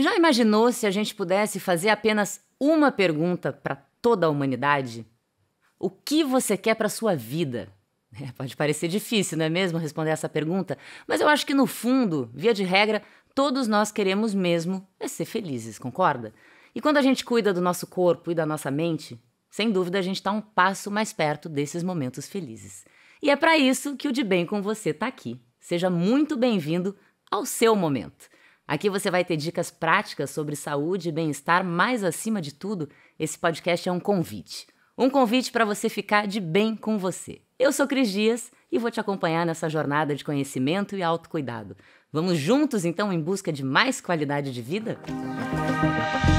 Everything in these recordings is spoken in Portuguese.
Já imaginou se a gente pudesse fazer apenas uma pergunta para toda a humanidade? O que você quer para sua vida? É, pode parecer difícil, não é mesmo, responder essa pergunta, mas eu acho que no fundo, via de regra, todos nós queremos mesmo é ser felizes, concorda? E quando a gente cuida do nosso corpo e da nossa mente, sem dúvida a gente está um passo mais perto desses momentos felizes. E é para isso que o De Bem com Você está aqui. Seja muito bem-vindo ao seu momento. Aqui você vai ter dicas práticas sobre saúde e bem-estar, mas acima de tudo, esse podcast é um convite. Um convite para você ficar de bem com você. Eu sou Cris Dias e vou te acompanhar nessa jornada de conhecimento e autocuidado. Vamos juntos então em busca de mais qualidade de vida? Música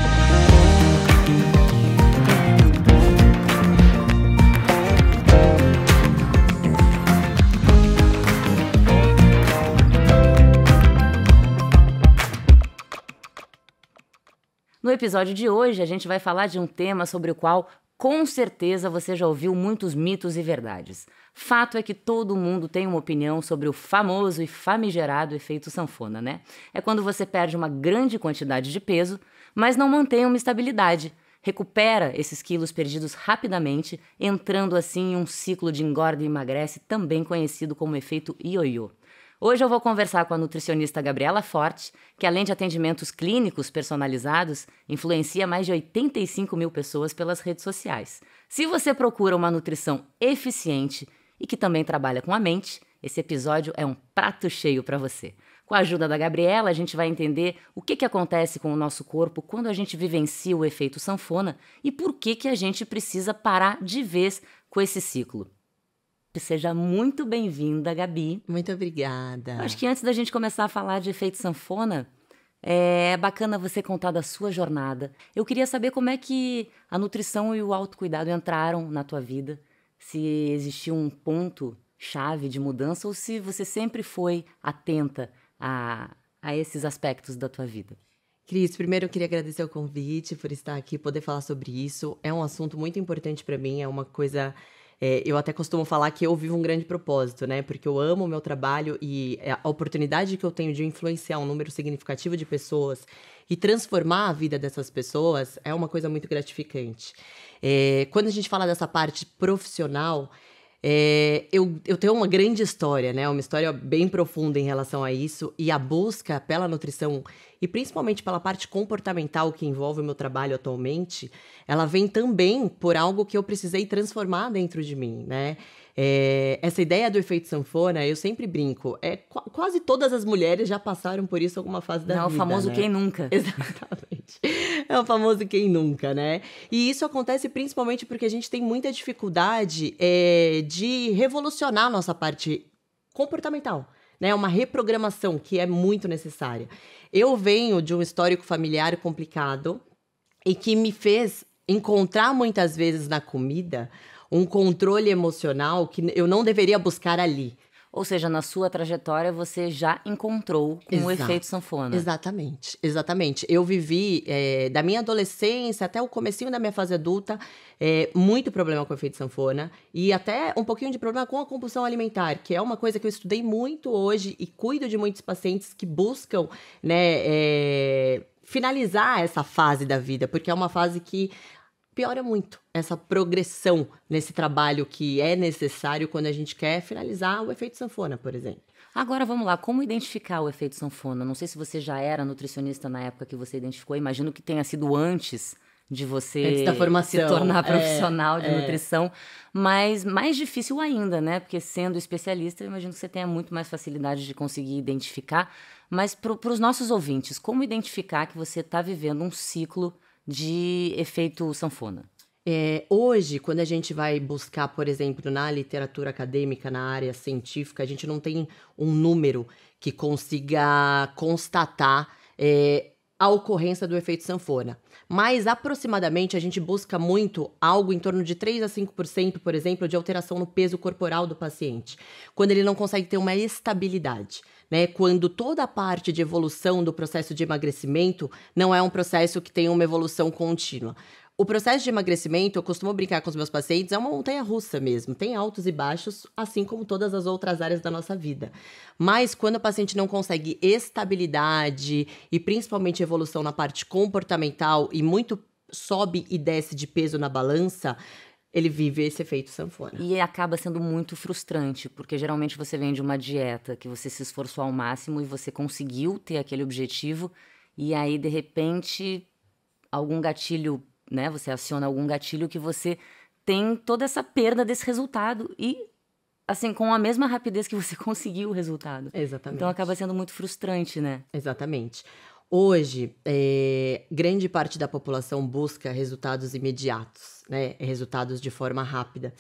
No episódio de hoje, a gente vai falar de um tema sobre o qual com certeza você já ouviu muitos mitos e verdades. Fato é que todo mundo tem uma opinião sobre o famoso e famigerado efeito sanfona, né? É quando você perde uma grande quantidade de peso, mas não mantém uma estabilidade. Recupera esses quilos perdidos rapidamente, entrando assim em um ciclo de engorda e emagrece, também conhecido como efeito ioiô. Hoje eu vou conversar com a nutricionista Gabriela Forte, que além de atendimentos clínicos personalizados, influencia mais de 85 mil pessoas pelas redes sociais. Se você procura uma nutrição eficiente e que também trabalha com a mente, esse episódio é um prato cheio para você. Com a ajuda da Gabriela, a gente vai entender o que, que acontece com o nosso corpo quando a gente vivencia o efeito sanfona e por que, que a gente precisa parar de vez com esse ciclo. Seja muito bem-vinda, Gabi. Muito obrigada. acho que antes da gente começar a falar de efeito sanfona, é bacana você contar da sua jornada. Eu queria saber como é que a nutrição e o autocuidado entraram na tua vida. Se existiu um ponto chave de mudança ou se você sempre foi atenta a, a esses aspectos da tua vida. Cris, primeiro eu queria agradecer o convite por estar aqui, poder falar sobre isso. É um assunto muito importante para mim, é uma coisa é, eu até costumo falar que eu vivo um grande propósito, né? Porque eu amo o meu trabalho e é, a oportunidade que eu tenho de influenciar um número significativo de pessoas e transformar a vida dessas pessoas é uma coisa muito gratificante. É, quando a gente fala dessa parte profissional, é, eu, eu tenho uma grande história, né? Uma história bem profunda em relação a isso e a busca pela nutrição e principalmente pela parte comportamental que envolve o meu trabalho atualmente, ela vem também por algo que eu precisei transformar dentro de mim, né? É, essa ideia do efeito sanfona, eu sempre brinco, é qu quase todas as mulheres já passaram por isso alguma fase da Não, vida. É o famoso né? quem nunca. Exatamente. É o famoso quem nunca, né? E isso acontece principalmente porque a gente tem muita dificuldade é, de revolucionar a nossa parte comportamental né? Uma reprogramação que é muito necessária. Eu venho de um histórico familiar complicado e que me fez encontrar muitas vezes na comida um controle emocional que eu não deveria buscar ali. Ou seja, na sua trajetória você já encontrou com efeito sanfona. Exatamente, exatamente. Eu vivi é, da minha adolescência até o comecinho da minha fase adulta é, muito problema com o efeito sanfona e até um pouquinho de problema com a compulsão alimentar, que é uma coisa que eu estudei muito hoje e cuido de muitos pacientes que buscam, né, é, finalizar essa fase da vida, porque é uma fase que piora muito essa progressão nesse trabalho que é necessário quando a gente quer finalizar o efeito sanfona, por exemplo. Agora vamos lá, como identificar o efeito sanfona? Não sei se você já era nutricionista na época que você identificou, imagino que tenha sido antes de você antes da formação. se tornar é, profissional é, de é. nutrição, mas mais difícil ainda, né? Porque sendo especialista, eu imagino que você tenha muito mais facilidade de conseguir identificar. Mas para os nossos ouvintes, como identificar que você está vivendo um ciclo de efeito sanfona? É, hoje, quando a gente vai buscar, por exemplo, na literatura acadêmica, na área científica, a gente não tem um número que consiga constatar é, a ocorrência do efeito sanfona. Mas aproximadamente a gente busca muito algo em torno de 3 a 5%, por exemplo, de alteração no peso corporal do paciente, quando ele não consegue ter uma estabilidade. Né, quando toda a parte de evolução do processo de emagrecimento não é um processo que tem uma evolução contínua. O processo de emagrecimento, eu costumo brincar com os meus pacientes, é uma montanha russa mesmo. Tem altos e baixos, assim como todas as outras áreas da nossa vida. Mas quando o paciente não consegue estabilidade e principalmente evolução na parte comportamental e muito sobe e desce de peso na balança, ele vive esse efeito sanfona. E acaba sendo muito frustrante, porque geralmente você vem de uma dieta que você se esforçou ao máximo e você conseguiu ter aquele objetivo, e aí de repente algum gatilho né? Você aciona algum gatilho que você tem toda essa perda desse resultado e assim, com a mesma rapidez que você conseguiu o resultado. Exatamente. Então acaba sendo muito frustrante, né? Exatamente. Hoje, é, grande parte da população busca resultados imediatos, né? Resultados de forma rápida.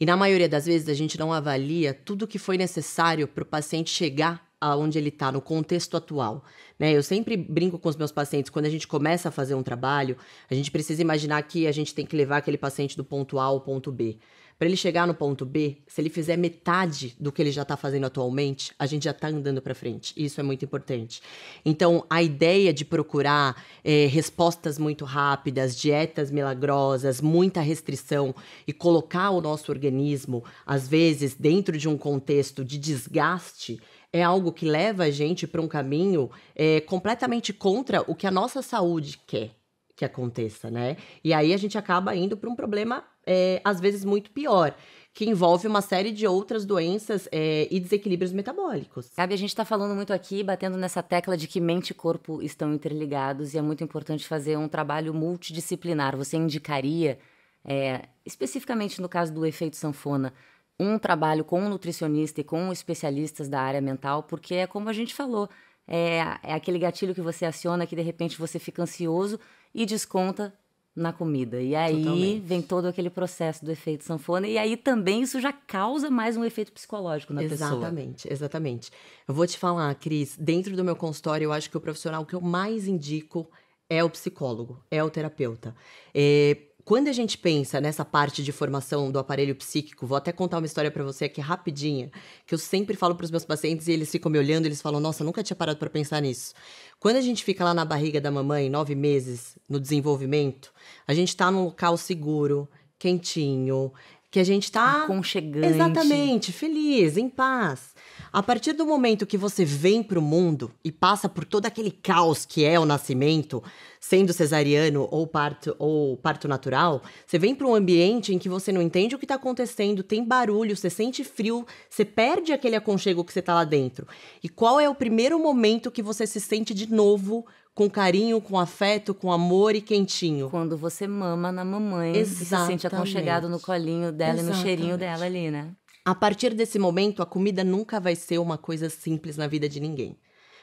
E na maioria das vezes a gente não avalia tudo que foi necessário para o paciente chegar aonde ele está, no contexto atual. Né? Eu sempre brinco com os meus pacientes, quando a gente começa a fazer um trabalho, a gente precisa imaginar que a gente tem que levar aquele paciente do ponto A ao ponto B. Para ele chegar no ponto B, se ele fizer metade do que ele já está fazendo atualmente, a gente já está andando para frente. Isso é muito importante. Então, a ideia de procurar é, respostas muito rápidas, dietas milagrosas, muita restrição e colocar o nosso organismo, às vezes, dentro de um contexto de desgaste é algo que leva a gente para um caminho é, completamente contra o que a nossa saúde quer que aconteça, né? E aí a gente acaba indo para um problema, é, às vezes, muito pior que envolve uma série de outras doenças é, e desequilíbrios metabólicos. Sabe, a gente está falando muito aqui, batendo nessa tecla de que mente e corpo estão interligados e é muito importante fazer um trabalho multidisciplinar. Você indicaria, é, especificamente no caso do efeito sanfona, um trabalho com um nutricionista e com especialistas da área mental, porque é como a gente falou, é, é aquele gatilho que você aciona que de repente você fica ansioso e desconta na comida. E aí Totalmente. vem todo aquele processo do efeito sanfona, e aí também isso já causa mais um efeito psicológico na exatamente, pessoa. Exatamente, exatamente. Eu vou te falar, Cris, dentro do meu consultório, eu acho que o profissional que eu mais indico é o psicólogo, é o terapeuta. É, quando a gente pensa nessa parte de formação do aparelho psíquico, vou até contar uma história para você aqui rapidinha, que eu sempre falo para os meus pacientes e eles ficam me olhando, eles falam: "Nossa, nunca tinha parado para pensar nisso". Quando a gente fica lá na barriga da mamãe, nove meses no desenvolvimento, a gente está num local seguro, quentinho, que a gente está aconchegante. Exatamente, feliz, em paz. A partir do momento que você vem para o mundo e passa por todo aquele caos que é o nascimento, sendo cesariano ou parto ou parto natural, você vem para um ambiente em que você não entende o que está acontecendo, tem barulho, você sente frio, você perde aquele aconchego que você está lá dentro. E qual é o primeiro momento que você se sente de novo com carinho, com afeto, com amor e quentinho. Quando você mama na mamãe você e se sente aconchegado no colinho dela Exatamente. e no cheirinho dela ali, né? A partir desse momento, a comida nunca vai ser uma coisa simples na vida de ninguém.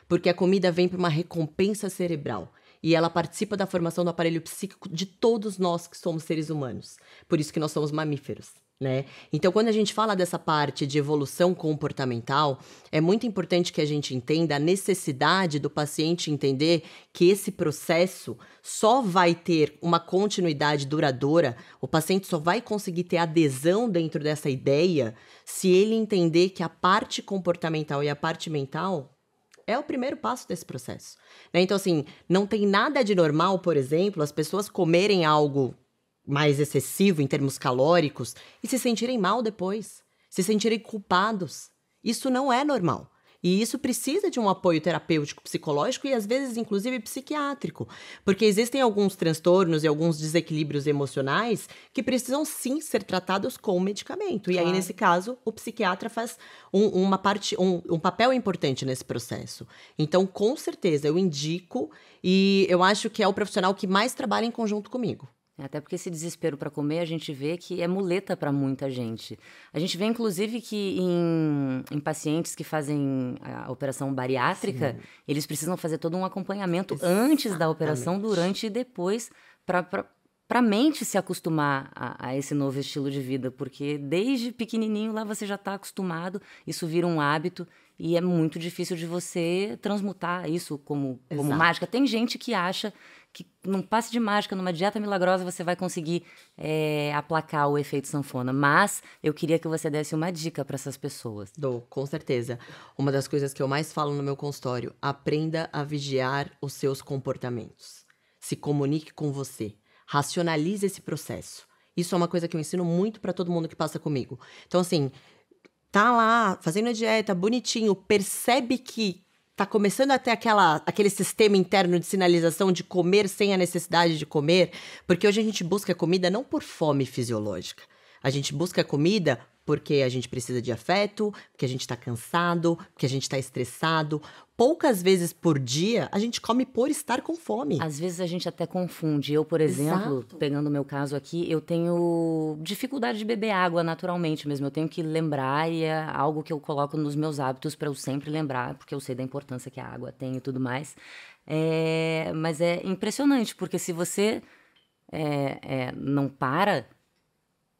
Porque a comida vem para uma recompensa cerebral e ela participa da formação do aparelho psíquico de todos nós que somos seres humanos. Por isso que nós somos mamíferos. Né? Então, quando a gente fala dessa parte de evolução comportamental, é muito importante que a gente entenda a necessidade do paciente entender que esse processo só vai ter uma continuidade duradoura, o paciente só vai conseguir ter adesão dentro dessa ideia se ele entender que a parte comportamental e a parte mental é o primeiro passo desse processo. Né? Então, assim, não tem nada de normal, por exemplo, as pessoas comerem algo mais excessivo em termos calóricos e se sentirem mal depois, se sentirem culpados. Isso não é normal. E isso precisa de um apoio terapêutico, psicológico e às vezes, inclusive, psiquiátrico. Porque existem alguns transtornos e alguns desequilíbrios emocionais que precisam sim ser tratados com medicamento. Claro. E aí, nesse caso, o psiquiatra faz um, uma parte, um, um papel importante nesse processo. Então, com certeza, eu indico e eu acho que é o profissional que mais trabalha em conjunto comigo. É, até porque esse desespero para comer, a gente vê que é muleta para muita gente. A gente vê, inclusive, que em, em pacientes que fazem a operação bariátrica, Sim. eles precisam fazer todo um acompanhamento Exatamente. antes da operação, durante e depois, para a mente se acostumar a, a, esse novo estilo de vida. Porque desde pequenininho lá você já está acostumado, isso vira um hábito. E é muito difícil de você transmutar isso como, como mágica. Tem gente que acha que num passe de mágica, numa dieta milagrosa, você vai conseguir é, aplacar o efeito sanfona. Mas eu queria que você desse uma dica para essas pessoas. Dou, com certeza. Uma das coisas que eu mais falo no meu consultório: aprenda a vigiar os seus comportamentos. Se comunique com você. Racionalize esse processo. Isso é uma coisa que eu ensino muito para todo mundo que passa comigo. Então, assim, tá lá fazendo a dieta, bonitinho, percebe que tá começando a ter aquela, aquele sistema interno de sinalização de comer sem a necessidade de comer, porque hoje a gente busca comida não por fome fisiológica. A gente busca comida porque a gente precisa de afeto, porque a gente está cansado, porque a gente está estressado. Poucas vezes por dia a gente come por estar com fome. Às vezes a gente até confunde. Eu, por exemplo, Exato. pegando o meu caso aqui, eu tenho dificuldade de beber água naturalmente mesmo. Eu tenho que lembrar e é algo que eu coloco nos meus hábitos para eu sempre lembrar, porque eu sei da importância que a água tem e tudo mais. É... Mas é impressionante, porque se você é, é, não para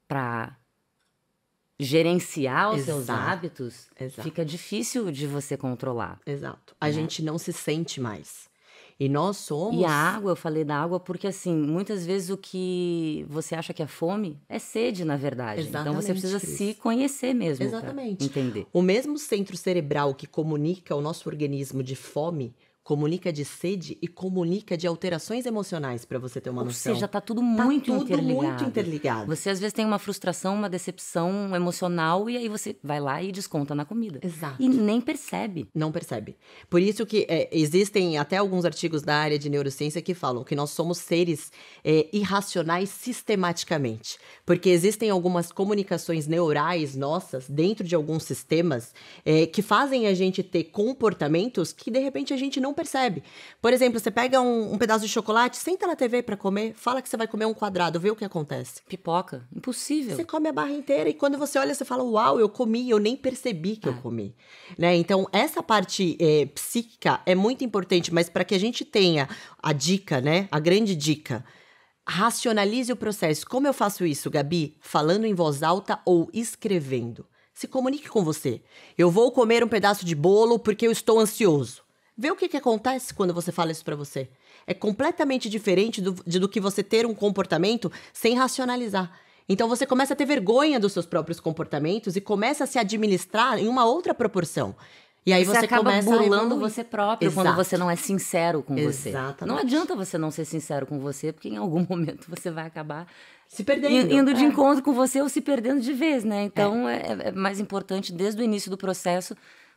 para gerenciar os Exato. seus hábitos, Exato. fica difícil de você controlar. Exato. A né? gente não se sente mais. E nós somos. E a água, eu falei da água porque, assim, muitas vezes o que você acha que é fome é sede, na verdade. Exatamente, então você precisa Cris. se conhecer mesmo. Exatamente. Entender. O mesmo centro cerebral que comunica o nosso organismo de fome comunica de sede e comunica de alterações emocionais para você ter uma Ou noção. Ou seja, tá tudo tá muito tá tudo interligado. muito interligado. Você às vezes tem uma frustração, uma decepção emocional e aí você vai lá e desconta na comida. Exato. E nem percebe. Não percebe. Por isso que é, existem até alguns artigos da área de neurociência que falam que nós somos seres é, irracionais sistematicamente, porque existem algumas comunicações neurais nossas dentro de alguns sistemas é, que fazem a gente ter comportamentos que de repente a gente não percebe. Por exemplo, você pega um, um pedaço de chocolate, senta na TV para comer, fala que você vai comer um quadrado, vê o que acontece. Pipoca. Impossível. Você come a barra inteira e quando você olha, você fala, uau, eu comi, eu nem percebi que ah. eu comi. Né? Então, essa parte é, psíquica é muito importante, mas para que a gente tenha a dica, né? A grande dica racionalize o processo. Como eu faço isso, Gabi? Falando em voz alta ou escrevendo. Se comunique com você. Eu vou comer um pedaço de bolo porque eu estou ansioso. Vê o que, que acontece quando você fala isso para você. É completamente diferente do, de, do que você ter um comportamento sem racionalizar. Então você começa a ter vergonha dos seus próprios comportamentos e começa a se administrar em uma outra proporção. E aí você, você acaba começa burlando você próprio Exato. quando você não é sincero com Exatamente. você. Exatamente. Não adianta você não ser sincero com você, porque em algum momento você vai acabar se perdendo, indo de é. encontro com você ou se perdendo de vez, né? Então é, é, é mais importante desde o início do processo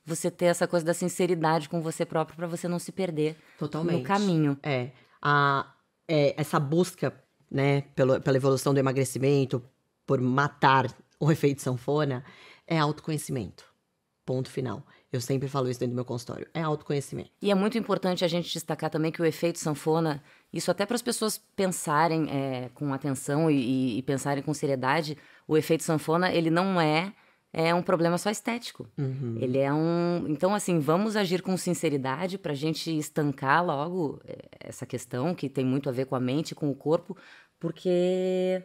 você ter essa coisa da sinceridade com você próprio para você não se perder Totalmente. no caminho. É. A, é, essa busca, né, pelo, pela evolução do emagrecimento, por matar o efeito sanfona, é autoconhecimento. Ponto final. Eu sempre falo isso dentro do meu consultório. É autoconhecimento. E é muito importante a gente destacar também que o efeito sanfona, isso até para as pessoas pensarem é, com atenção e, e, e pensarem com seriedade, o efeito sanfona, ele não é é um problema só estético. Uhum. Ele é um. Então, assim, vamos agir com sinceridade para a gente estancar logo é, essa questão que tem muito a ver com a mente, com o corpo, porque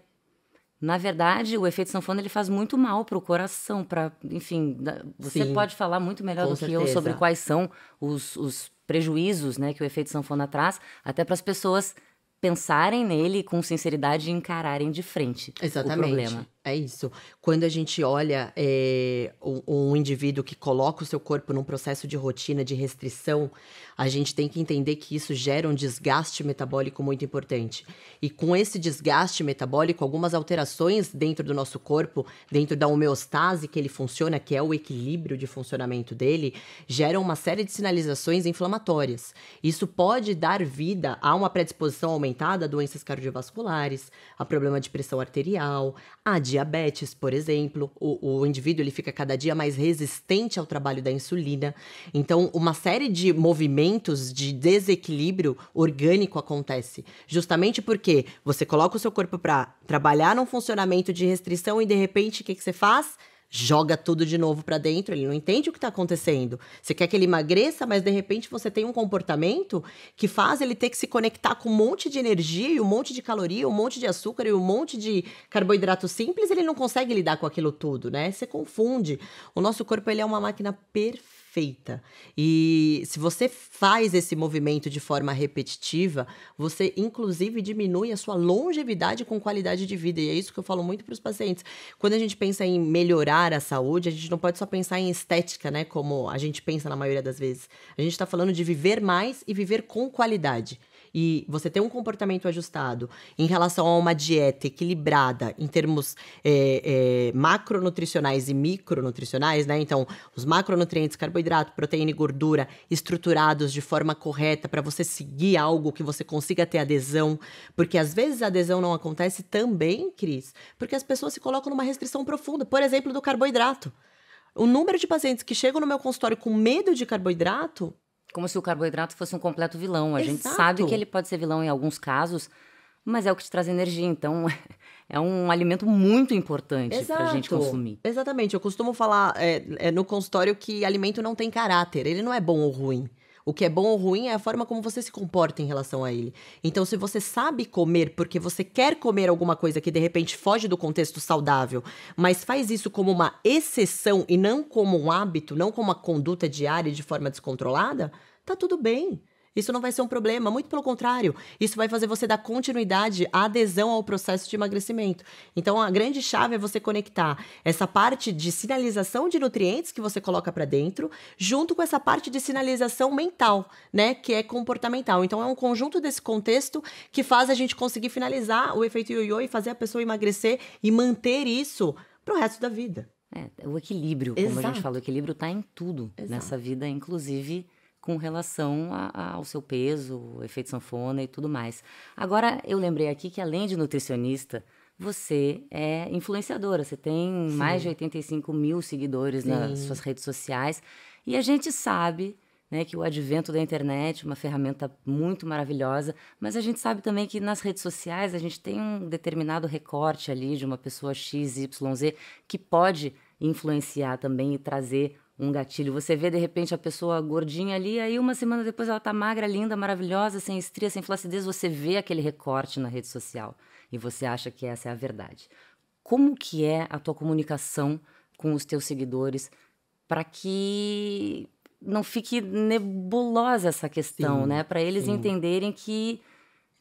na verdade, o efeito sanfona ele faz muito mal para o coração, para, enfim, você Sim, pode falar muito melhor do certeza. que eu sobre quais são os, os prejuízos, né, que o efeito sanfona traz, até para as pessoas pensarem nele com sinceridade e encararem de frente Exatamente. o problema. É isso. Quando a gente olha é, um indivíduo que coloca o seu corpo num processo de rotina, de restrição, a gente tem que entender que isso gera um desgaste metabólico muito importante. E com esse desgaste metabólico, algumas alterações dentro do nosso corpo, dentro da homeostase que ele funciona, que é o equilíbrio de funcionamento dele, geram uma série de sinalizações inflamatórias. Isso pode dar vida a uma predisposição aumentada a doenças cardiovasculares, a problema de pressão arterial, a diabetes, por exemplo. O, o indivíduo ele fica cada dia mais resistente ao trabalho da insulina. Então, uma série de movimentos de desequilíbrio orgânico acontece, justamente porque você coloca o seu corpo para trabalhar num funcionamento de restrição e de repente o que, que você faz? joga tudo de novo para dentro, ele não entende o que está acontecendo. Você quer que ele emagreça, mas de repente você tem um comportamento que faz ele ter que se conectar com um monte de energia e um monte de caloria, um monte de açúcar e um monte de carboidrato simples, ele não consegue lidar com aquilo tudo, né? Você confunde. O nosso corpo ele é uma máquina perfeita feita. E se você faz esse movimento de forma repetitiva, você inclusive diminui a sua longevidade com qualidade de vida. E é isso que eu falo muito para os pacientes. Quando a gente pensa em melhorar a saúde, a gente não pode só pensar em estética, né? Como a gente pensa na maioria das vezes. A gente está falando de viver mais e viver com qualidade e você ter um comportamento ajustado em relação a uma dieta equilibrada em termos é, é, macronutricionais e micronutricionais, né? Então, os macronutrientes, carboidrato, proteína e gordura estruturados de forma correta para você seguir algo que você consiga ter adesão, porque às vezes a adesão não acontece também, Cris, porque as pessoas se colocam numa restrição profunda, por exemplo, do carboidrato. O número de pacientes que chegam no meu consultório com medo de carboidrato como se o carboidrato fosse um completo vilão. A Exato. gente sabe que ele pode ser vilão em alguns casos, mas é o que te traz energia. Então, é um alimento muito importante para a gente consumir. Exatamente. Eu costumo falar é, é, no consultório que alimento não tem caráter. Ele não é bom ou ruim. O que é bom ou ruim é a forma como você se comporta em relação a ele. Então, se você sabe comer porque você quer comer alguma coisa que de repente foge do contexto saudável, mas faz isso como uma exceção e não como um hábito, não como uma conduta diária de forma descontrolada, tá tudo bem. Isso não vai ser um problema, muito pelo contrário, isso vai fazer você dar continuidade à adesão ao processo de emagrecimento. Então, a grande chave é você conectar essa parte de sinalização de nutrientes que você coloca para dentro, junto com essa parte de sinalização mental, né, que é comportamental. Então, é um conjunto desse contexto que faz a gente conseguir finalizar o efeito ioiô e fazer a pessoa emagrecer e manter isso para o resto da vida. É, o equilíbrio, Exato. como a gente falou, o equilíbrio está em tudo Exato. nessa vida, inclusive com relação a, a, ao seu peso, efeito sanfona e tudo mais. Agora, eu lembrei aqui que além de nutricionista, você é influenciadora, você tem Sim. mais de 85 mil seguidores Sim. nas suas redes sociais. E a gente sabe né, que o advento da internet, é uma ferramenta muito maravilhosa, mas a gente sabe também que nas redes sociais a gente tem um determinado recorte ali de uma pessoa XYZ que pode influenciar também e trazer um gatilho. Você vê de repente a pessoa gordinha ali, aí uma semana depois ela tá magra, linda, maravilhosa, sem estria, sem flacidez, você vê aquele recorte na rede social e você acha que essa é a verdade. Como que é a tua comunicação com os teus seguidores para que não fique nebulosa essa questão, sim, né? Para eles sim. entenderem que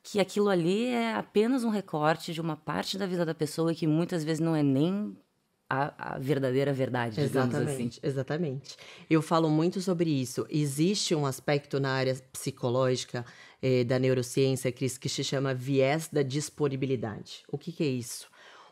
que aquilo ali é apenas um recorte de uma parte da vida da pessoa e que muitas vezes não é nem a, a verdadeira verdade, digamos assim. exatamente, assim. Exatamente. Eu falo muito sobre isso. Existe um aspecto na área psicológica eh, da neurociência, Cris, que se chama viés da disponibilidade. O que, que é isso?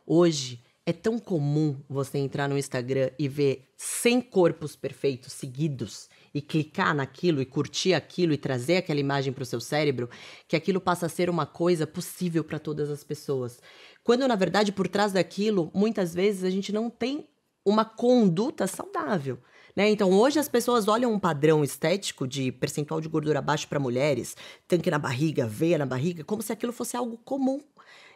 Hoje é tão comum você entrar no Instagram e ver 100 corpos perfeitos seguidos e clicar naquilo e curtir aquilo e trazer aquela imagem para o seu cérebro, que aquilo passa a ser uma coisa possível para todas as pessoas. Quando na verdade por trás daquilo, muitas vezes a gente não tem uma conduta saudável. Né? Então, hoje as pessoas olham um padrão estético de percentual de gordura baixo para mulheres, tanque na barriga, veia na barriga, como se aquilo fosse algo comum.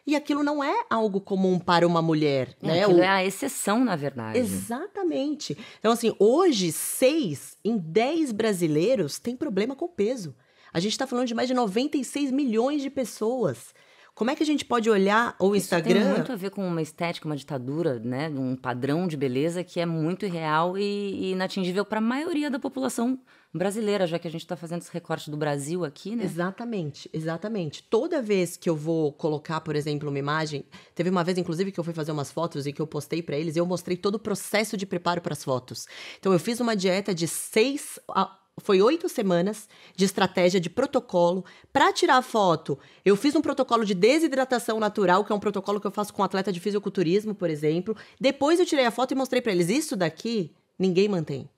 E aquilo não é algo comum para uma mulher, é, né? Aquilo o... é a exceção, na verdade. Exatamente. Então, assim, hoje, seis em dez brasileiros têm problema com peso. A gente está falando de mais de 96 milhões de pessoas. Como é que a gente pode olhar o Instagram? Isso tem muito a ver com uma estética, uma ditadura, né? Um padrão de beleza que é muito irreal e, e inatingível para a maioria da população brasileira, já que a gente está fazendo esse recorte do Brasil aqui, né? Exatamente, exatamente. Toda vez que eu vou colocar, por exemplo, uma imagem, teve uma vez, inclusive, que eu fui fazer umas fotos e que eu postei para eles, e eu mostrei todo o processo de preparo para as fotos. Então, eu fiz uma dieta de seis a foi oito semanas de estratégia de protocolo. Para tirar foto, eu fiz um protocolo de desidratação natural, que é um protocolo que eu faço com atleta de fisiculturismo, por exemplo. Depois eu tirei a foto e mostrei para eles: isso daqui ninguém mantém.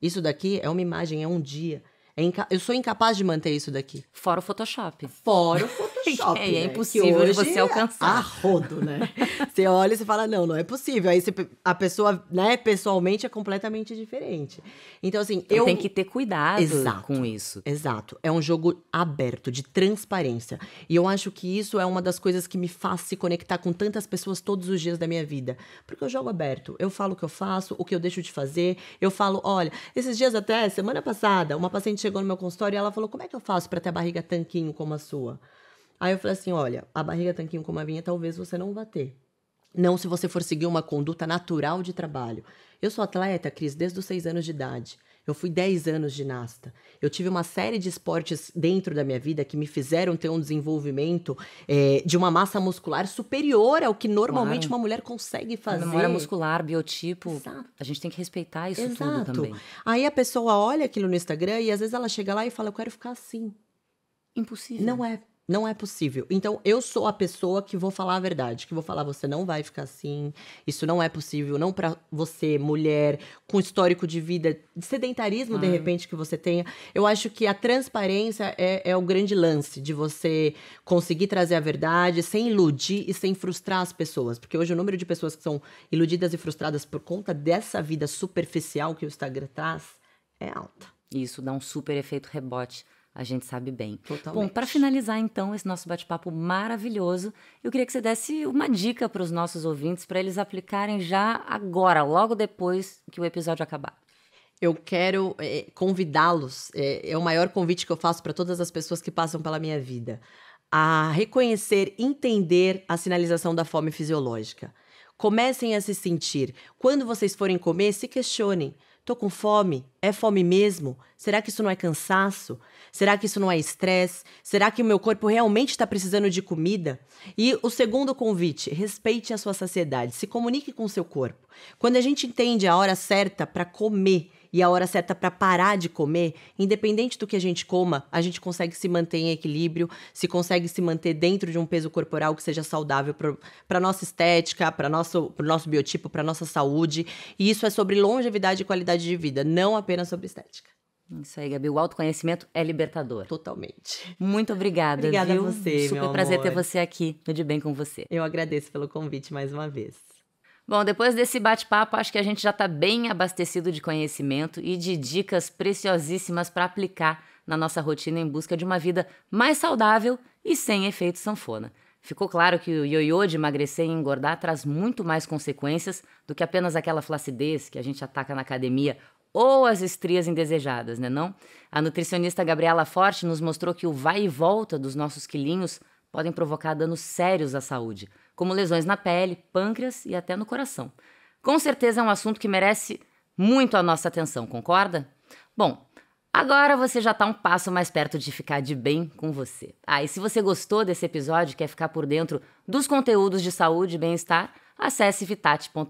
Isso daqui é uma imagem, é um dia. É inca... Eu sou incapaz de manter isso daqui. Fora o Photoshop. Fora o Photoshop. é, né? é impossível de você é alcançar. arrodo, rodo, né? você olha e você fala, não, não é possível. Aí você, a pessoa, né, pessoalmente é completamente diferente. Então, assim, então, eu. Tem que ter cuidado exato, com isso. Exato. É um jogo aberto, de transparência. E eu acho que isso é uma das coisas que me faz se conectar com tantas pessoas todos os dias da minha vida. Porque eu jogo aberto. Eu falo o que eu faço, o que eu deixo de fazer. Eu falo, olha, esses dias até, semana passada, uma paciente chegou no meu consultório e ela falou: Como é que eu faço para ter a barriga tanquinho como a sua? Aí eu falei assim: Olha, a barriga tanquinho como a minha talvez você não vá ter. Não se você for seguir uma conduta natural de trabalho. Eu sou atleta, Cris, desde os seis anos de idade. Eu fui 10 anos ginasta. Eu tive uma série de esportes dentro da minha vida que me fizeram ter um desenvolvimento é, de uma massa muscular superior ao que normalmente claro. uma mulher consegue fazer. memória muscular, biotipo. Exato. A gente tem que respeitar isso Exato. tudo também. Aí a pessoa olha aquilo no Instagram e às vezes ela chega lá e fala: Eu quero ficar assim. Impossível. Não é. Não é possível. Então, eu sou a pessoa que vou falar a verdade, que vou falar: você não vai ficar assim, isso não é possível, não para você, mulher, com histórico de vida, de sedentarismo, de repente, que você tenha. Eu acho que a transparência é, é o grande lance de você conseguir trazer a verdade sem iludir e sem frustrar as pessoas. Porque hoje o número de pessoas que são iludidas e frustradas por conta dessa vida superficial que o Instagram traz é alta. Isso dá um super efeito rebote a gente sabe bem. Totalmente. Bom, para finalizar então esse nosso bate-papo maravilhoso, eu queria que você desse uma dica para os nossos ouvintes para eles aplicarem já agora, logo depois que o episódio acabar. Eu quero é, convidá-los, é, é o maior convite que eu faço para todas as pessoas que passam pela minha vida, a reconhecer, entender a sinalização da fome fisiológica. Comecem a se sentir. Quando vocês forem comer, se questionem. Tô com fome? É fome mesmo? Será que isso não é cansaço? Será que isso não é estresse? Será que o meu corpo realmente está precisando de comida? E o segundo convite: respeite a sua saciedade, se comunique com o seu corpo. Quando a gente entende a hora certa para comer, e a hora certa para parar de comer, independente do que a gente coma, a gente consegue se manter em equilíbrio, se consegue se manter dentro de um peso corporal que seja saudável para a nossa estética, para nosso nosso biotipo, para nossa saúde. E isso é sobre longevidade e qualidade de vida, não apenas sobre estética. Isso aí, Gabi. O autoconhecimento é libertador. Totalmente. Muito obrigada. Obrigada viu? a você, Super meu prazer amor. ter você aqui Tudo De Bem com Você. Eu agradeço pelo convite mais uma vez. Bom, depois desse bate-papo, acho que a gente já está bem abastecido de conhecimento e de dicas preciosíssimas para aplicar na nossa rotina em busca de uma vida mais saudável e sem efeito sanfona. Ficou claro que o ioiô de emagrecer e engordar traz muito mais consequências do que apenas aquela flacidez que a gente ataca na academia ou as estrias indesejadas, né não? A nutricionista Gabriela Forte nos mostrou que o vai e volta dos nossos quilinhos podem provocar danos sérios à saúde, como lesões na pele, pâncreas e até no coração. Com certeza é um assunto que merece muito a nossa atenção, concorda? Bom, Agora você já está um passo mais perto de ficar de bem com você. Ah, e se você gostou desse episódio e quer ficar por dentro dos conteúdos de saúde e bem-estar, acesse vitate.com.br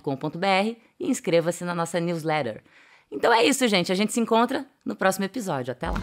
e inscreva-se na nossa newsletter. Então é isso, gente. A gente se encontra no próximo episódio. Até lá!